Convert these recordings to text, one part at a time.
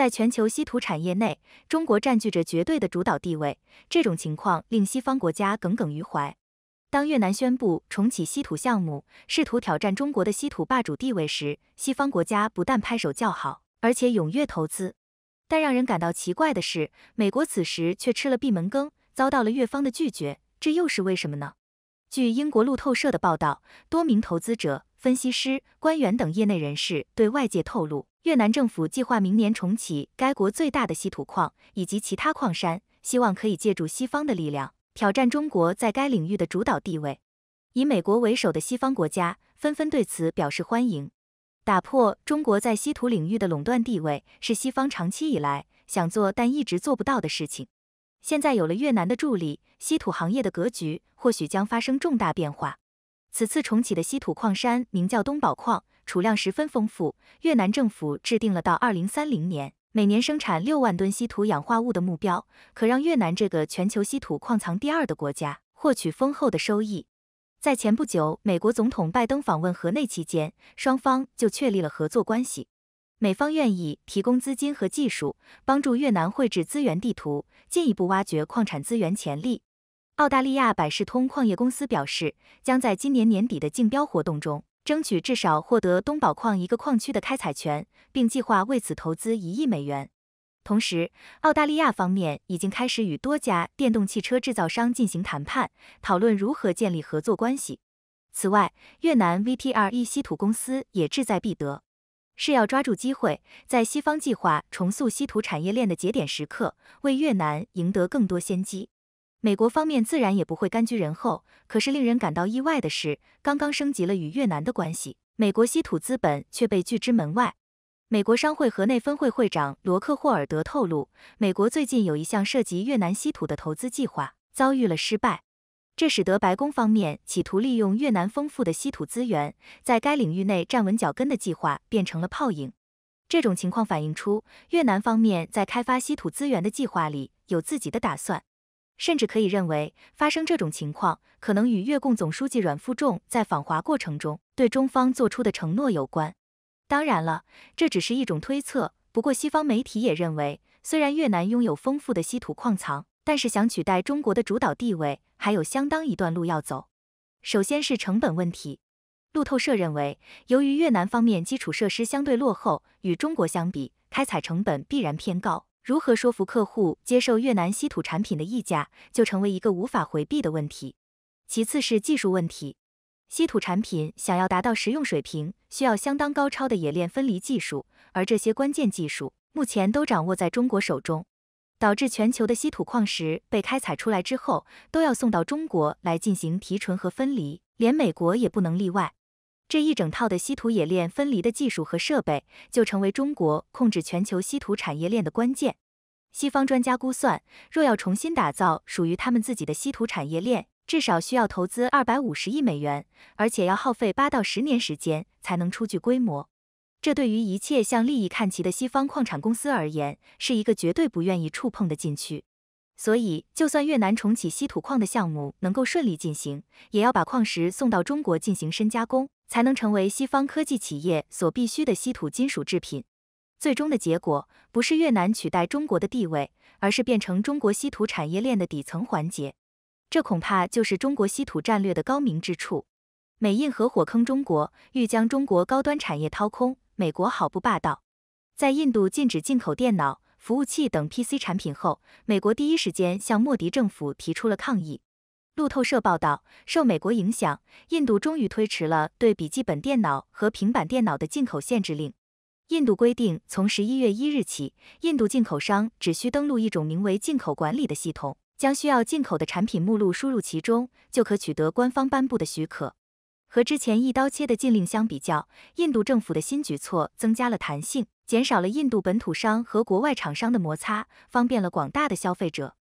在全球稀土产业内，中国占据着绝对的主导地位。这种情况令西方国家耿耿于怀。当越南宣布重启稀土项目，试图挑战中国的稀土霸主地位时，西方国家不但拍手叫好，而且踊跃投资。但让人感到奇怪的是，美国此时却吃了闭门羹，遭到了越方的拒绝。这又是为什么呢？据英国路透社的报道，多名投资者。分析师、官员等业内人士对外界透露，越南政府计划明年重启该国最大的稀土矿以及其他矿山，希望可以借助西方的力量挑战中国在该领域的主导地位。以美国为首的西方国家纷纷对此表示欢迎。打破中国在稀土领域的垄断地位，是西方长期以来想做但一直做不到的事情。现在有了越南的助力，稀土行业的格局或许将发生重大变化。此次重启的稀土矿山名叫东宝矿，储量十分丰富。越南政府制定了到二零三零年每年生产六万吨稀土氧化物的目标，可让越南这个全球稀土矿藏第二的国家获取丰厚的收益。在前不久，美国总统拜登访问河内期间，双方就确立了合作关系，美方愿意提供资金和技术，帮助越南绘制资源地图，进一步挖掘矿产资源潜力。澳大利亚百事通矿业公司表示，将在今年年底的竞标活动中争取至少获得东宝矿一个矿区的开采权，并计划为此投资一亿美元。同时，澳大利亚方面已经开始与多家电动汽车制造商进行谈判，讨论如何建立合作关系。此外，越南 VTRE 稀土公司也志在必得，是要抓住机会，在西方计划重塑稀土产业链的节点时刻，为越南赢得更多先机。美国方面自然也不会甘居人后，可是令人感到意外的是，刚刚升级了与越南的关系，美国稀土资本却被拒之门外。美国商会河内分会会长罗克霍尔德透露，美国最近有一项涉及越南稀土的投资计划遭遇了失败，这使得白宫方面企图利用越南丰富的稀土资源在该领域内站稳脚跟的计划变成了泡影。这种情况反映出越南方面在开发稀土资源的计划里有自己的打算。甚至可以认为，发生这种情况可能与越共总书记阮富仲在访华过程中对中方做出的承诺有关。当然了，这只是一种推测。不过，西方媒体也认为，虽然越南拥有丰富的稀土矿藏，但是想取代中国的主导地位，还有相当一段路要走。首先是成本问题。路透社认为，由于越南方面基础设施相对落后，与中国相比，开采成本必然偏高。如何说服客户接受越南稀土产品的溢价，就成为一个无法回避的问题。其次是技术问题，稀土产品想要达到实用水平，需要相当高超的冶炼分离技术，而这些关键技术目前都掌握在中国手中，导致全球的稀土矿石被开采出来之后，都要送到中国来进行提纯和分离，连美国也不能例外。这一整套的稀土冶炼分离的技术和设备，就成为中国控制全球稀土产业链的关键。西方专家估算，若要重新打造属于他们自己的稀土产业链，至少需要投资二百五十亿美元，而且要耗费八到十年时间才能初具规模。这对于一切向利益看齐的西方矿产公司而言，是一个绝对不愿意触碰的禁区。所以，就算越南重启稀土矿的项目能够顺利进行，也要把矿石送到中国进行深加工。才能成为西方科技企业所必需的稀土金属制品。最终的结果不是越南取代中国的地位，而是变成中国稀土产业链的底层环节。这恐怕就是中国稀土战略的高明之处。美印合伙坑中国，欲将中国高端产业掏空，美国好不霸道。在印度禁止进口电脑、服务器等 PC 产品后，美国第一时间向莫迪政府提出了抗议。路透社报道，受美国影响，印度终于推迟了对笔记本电脑和平板电脑的进口限制令。印度规定，从十一月一日起，印度进口商只需登录一种名为“进口管理”的系统，将需要进口的产品目录输入其中，就可取得官方颁布的许可。和之前一刀切的禁令相比较，印度政府的新举措增加了弹性，减少了印度本土商和国外厂商的摩擦，方便了广大的消费者。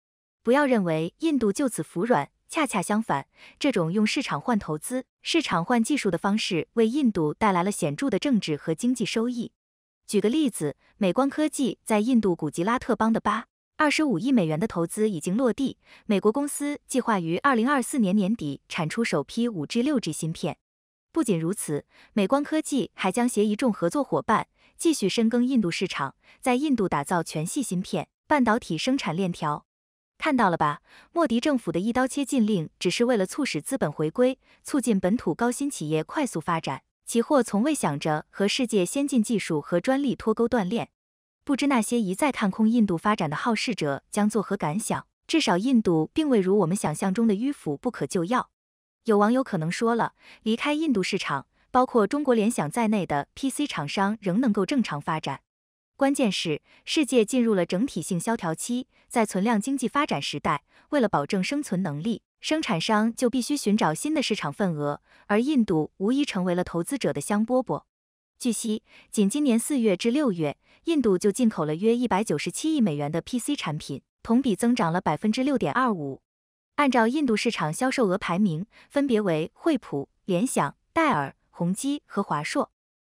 不要认为印度就此服软。恰恰相反，这种用市场换投资、市场换技术的方式，为印度带来了显著的政治和经济收益。举个例子，美光科技在印度古吉拉特邦的八二十五亿美元的投资已经落地。美国公司计划于二零二四年年底产出首批五 G、六 G 芯片。不仅如此，美光科技还将携一众合作伙伴继续深耕印度市场，在印度打造全系芯片半导体生产链条。看到了吧？莫迪政府的一刀切禁令，只是为了促使资本回归，促进本土高新企业快速发展。奇货从未想着和世界先进技术和专利脱钩断链。不知那些一再看空印度发展的好事者将作何感想？至少印度并未如我们想象中的迂腐不可救药。有网友可能说了，离开印度市场，包括中国联想在内的 PC 厂商仍能够正常发展。关键是，世界进入了整体性萧条期。在存量经济发展时代，为了保证生存能力，生产商就必须寻找新的市场份额，而印度无疑成为了投资者的香饽饽。据悉，仅今年四月至六月，印度就进口了约一百九十七亿美元的 PC 产品，同比增长了百分之六点二五。按照印度市场销售额排名，分别为惠普、联想、戴尔、宏基和华硕。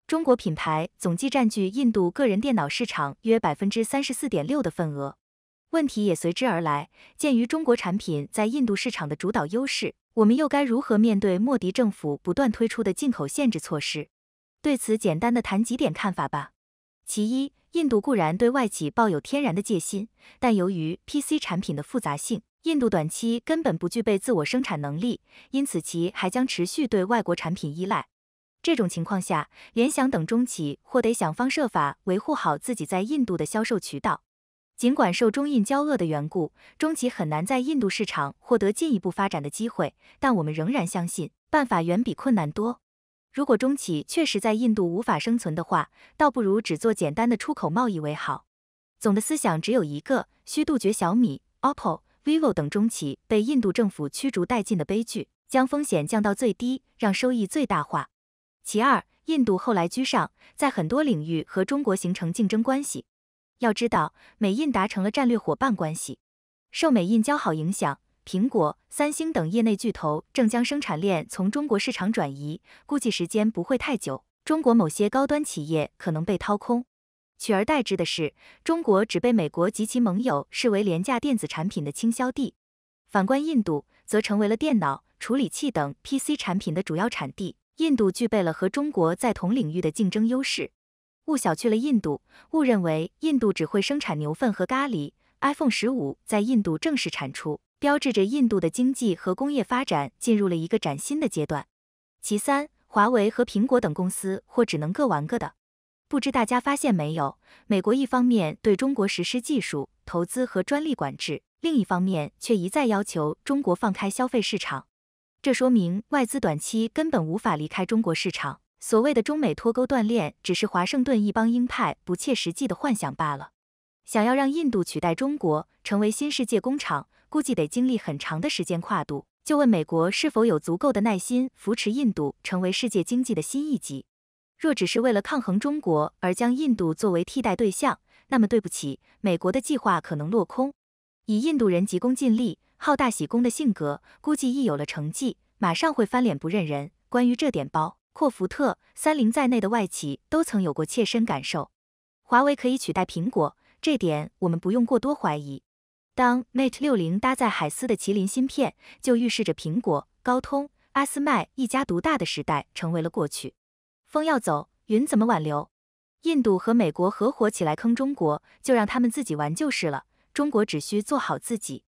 中国品牌总计占据印度个人电脑市场约百分之三十四点六的份额，问题也随之而来。鉴于中国产品在印度市场的主导优势，我们又该如何面对莫迪政府不断推出的进口限制措施？对此，简单的谈几点看法吧。其一，印度固然对外企抱有天然的戒心，但由于 PC 产品的复杂性，印度短期根本不具备自我生产能力，因此其还将持续对外国产品依赖。这种情况下，联想等中企或得想方设法维护好自己在印度的销售渠道。尽管受中印交恶的缘故，中企很难在印度市场获得进一步发展的机会，但我们仍然相信，办法远比困难多。如果中企确实在印度无法生存的话，倒不如只做简单的出口贸易为好。总的思想只有一个，需杜绝小米、OPPO、vivo 等中企被印度政府驱逐殆尽的悲剧，将风险降到最低，让收益最大化。其二，印度后来居上，在很多领域和中国形成竞争关系。要知道，美印达成了战略伙伴关系，受美印交好影响，苹果、三星等业内巨头正将生产链从中国市场转移，估计时间不会太久。中国某些高端企业可能被掏空，取而代之的是，中国只被美国及其盟友视为廉价电子产品的倾销地，反观印度，则成为了电脑、处理器等 PC 产品的主要产地。印度具备了和中国在同领域的竞争优势，误小去了印度，误认为印度只会生产牛粪和咖喱。iPhone 十五在印度正式产出，标志着印度的经济和工业发展进入了一个崭新的阶段。其三，华为和苹果等公司或只能各玩各的。不知大家发现没有，美国一方面对中国实施技术、投资和专利管制，另一方面却一再要求中国放开消费市场。这说明外资短期根本无法离开中国市场。所谓的中美脱钩断链，只是华盛顿一帮鹰派不切实际的幻想罢了。想要让印度取代中国成为新世界工厂，估计得经历很长的时间跨度。就问美国是否有足够的耐心扶持印度成为世界经济的新一级？若只是为了抗衡中国而将印度作为替代对象，那么对不起，美国的计划可能落空。以印度人急功近利、好大喜功的性格，估计一有了成绩，马上会翻脸不认人。关于这点，包括福特、三菱在内的外企都曾有过切身感受。华为可以取代苹果，这点我们不用过多怀疑。当 Mate 60搭载海思的麒麟芯片，就预示着苹果、高通、阿斯麦一家独大的时代成为了过去。风要走，云怎么挽留？印度和美国合伙起来坑中国，就让他们自己玩就是了。中国只需做好自己。